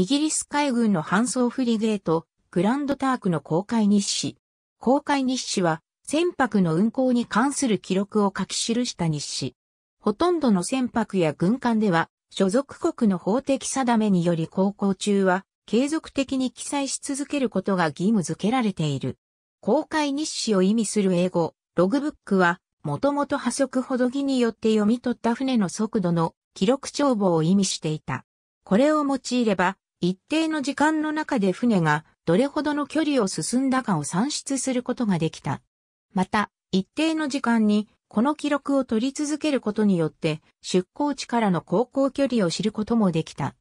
イギリス海軍の搬送フリゲート、グランドタークの公開日誌。公開日誌は、船舶の運航に関する記録を書き記した日誌。ほとんどの船舶や軍艦では、所属国の法的定めにより航行中は、継続的に記載し続けることが義務付けられている。公開日誌を意味する英語、ログブックは、もともと破則ほどぎによって読み取った船の速度の記録帳簿を意味していた。これを用いれば、一定の時間の中で船がどれほどの距離を進んだかを算出することができた。また、一定の時間にこの記録を取り続けることによって出港地からの航行距離を知ることもできた。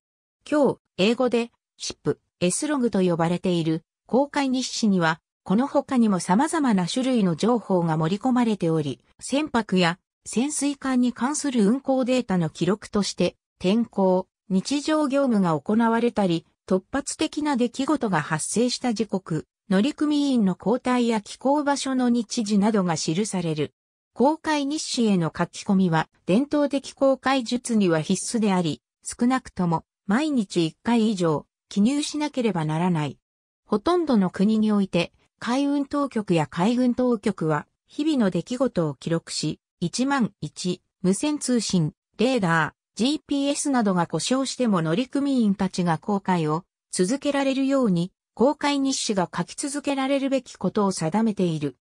今日、英語でシップ、S ログと呼ばれている公開日誌にはこの他にも様々な種類の情報が盛り込まれており、船舶や潜水艦に関する運航データの記録として、天候、日常業務が行われたり、突発的な出来事が発生した時刻、乗組員の交代や寄港場所の日時などが記される。公開日誌への書き込みは伝統的公開術には必須であり、少なくとも毎日1回以上記入しなければならない。ほとんどの国において、海運当局や海軍当局は日々の出来事を記録し、1万1、無線通信、レーダー、GPS などが故障しても乗組員たちが航海を続けられるように、航海日誌が書き続けられるべきことを定めている。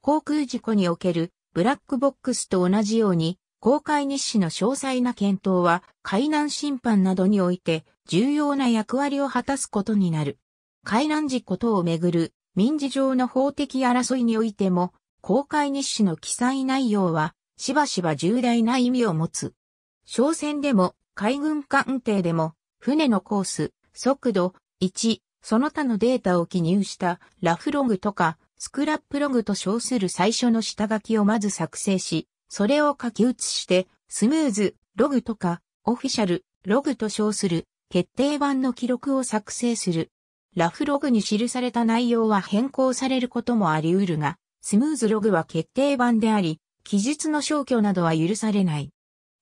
航空事故におけるブラックボックスと同じように、航海日誌の詳細な検討は、海難審判などにおいて重要な役割を果たすことになる。海難事故等をめぐる民事上の法的争いにおいても、公開日誌の記載内容は、しばしば重大な意味を持つ。商船でも海軍艦艇でも船のコース、速度、置、その他のデータを記入したラフログとかスクラップログと称する最初の下書きをまず作成し、それを書き写してスムーズ、ログとかオフィシャル、ログと称する決定版の記録を作成する。ラフログに記された内容は変更されることもあり得るが、スムーズログは決定版であり、記述の消去などは許されない。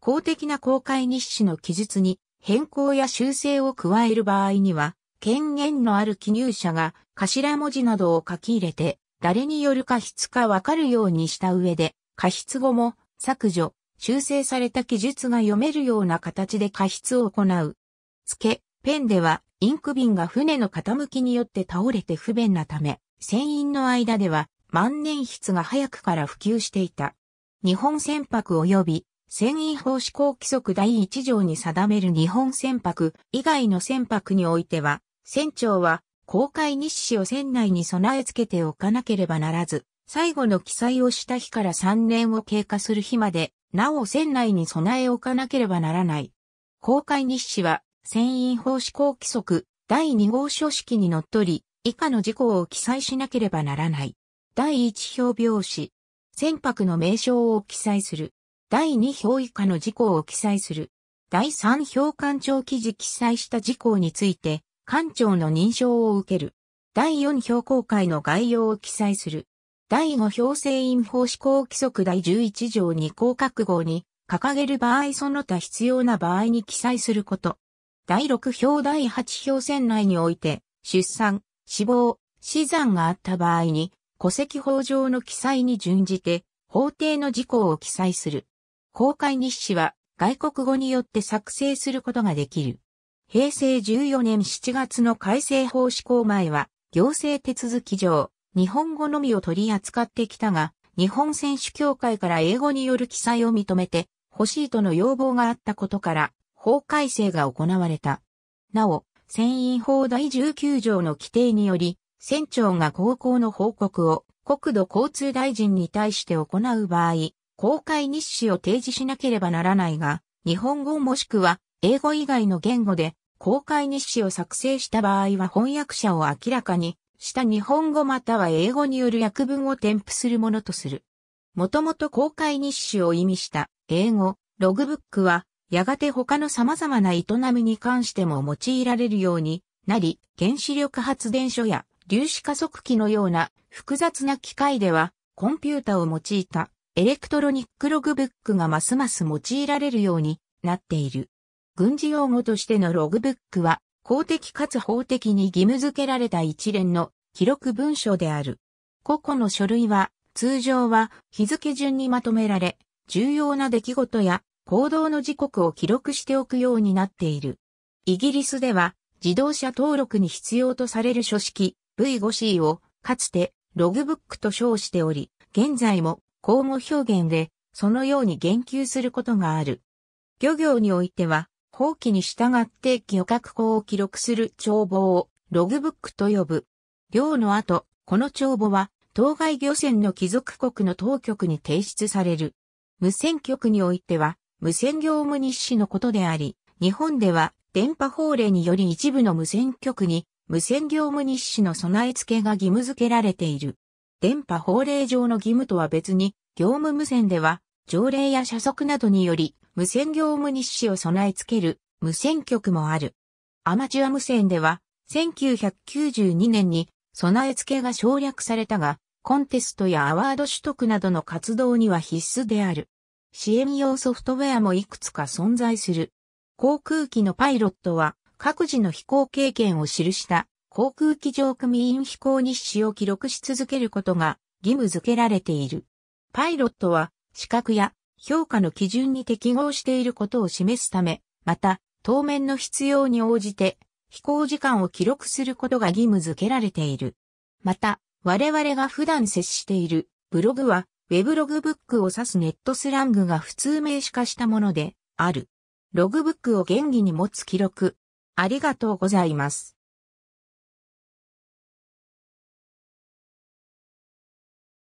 公的な公開日誌の記述に変更や修正を加える場合には、権限のある記入者が頭文字などを書き入れて、誰による過失かわかるようにした上で、過失後も削除、修正された記述が読めるような形で過失を行う。付け、ペンでは、インク瓶が船の傾きによって倒れて不便なため、船員の間では万年筆が早くから普及していた。日本船舶及び船員法施行規則第1条に定める日本船舶以外の船舶においては、船長は公開日誌を船内に備え付けておかなければならず、最後の記載をした日から3年を経過する日まで、なお船内に備え置かなければならない。公開日誌は、船員法施行規則第2号書式にのっとり、以下の事項を記載しなければならない。第1表表紙、船舶の名称を記載する。第2表以下の事項を記載する。第3表官庁記事記載した事項について、官庁の認証を受ける。第4表公開の概要を記載する。第5表制印法施行規則第11条2項格号に、掲げる場合その他必要な場合に記載すること。第6表第8表船内において、出産、死亡、死産があった場合に、戸籍法上の記載に準じて、法定の事項を記載する。公開日誌は外国語によって作成することができる。平成14年7月の改正法施行前は、行政手続き上、日本語のみを取り扱ってきたが、日本選手協会から英語による記載を認めて欲しいとの要望があったことから、法改正が行われた。なお、船員法第19条の規定により、船長が航行の報告を国土交通大臣に対して行う場合、公開日誌を提示しなければならないが、日本語もしくは英語以外の言語で公開日誌を作成した場合は翻訳者を明らかにした日本語または英語による訳文を添付するものとする。もともと公開日誌を意味した英語、ログブックはやがて他の様々な営みに関しても用いられるようになり、原子力発電所や粒子加速器のような複雑な機械ではコンピュータを用いたエレクトロニックログブックがますます用いられるようになっている。軍事用語としてのログブックは、公的かつ法的に義務付けられた一連の記録文書である。個々の書類は、通常は日付順にまとめられ、重要な出来事や行動の時刻を記録しておくようになっている。イギリスでは、自動車登録に必要とされる書式 V5C を、かつてログブックと称しており、現在も口語表現で、そのように言及することがある。漁業においては、法規に従って漁獲口を記録する帳簿をログブックと呼ぶ。漁の後、この帳簿は、当該漁船の貴族国の当局に提出される。無線局においては、無線業務日誌のことであり、日本では電波法令により一部の無線局に無線業務日誌の備え付けが義務付けられている。電波法令上の義務とは別に、業務無線では、条例や社則などにより、無線業務日誌を備え付ける、無線局もある。アマチュア無線では、1992年に、備え付けが省略されたが、コンテストやアワード取得などの活動には必須である。支援用ソフトウェアもいくつか存在する。航空機のパイロットは、各自の飛行経験を記した航空機上組員飛行日誌を記録し続けることが義務付けられている。パイロットは資格や評価の基準に適合していることを示すため、また、当面の必要に応じて飛行時間を記録することが義務付けられている。また、我々が普段接しているブログは、ウェブログブックを指すネットスラングが普通名詞化したものである。ログブックを原義に持つ記録。ありがとうございます。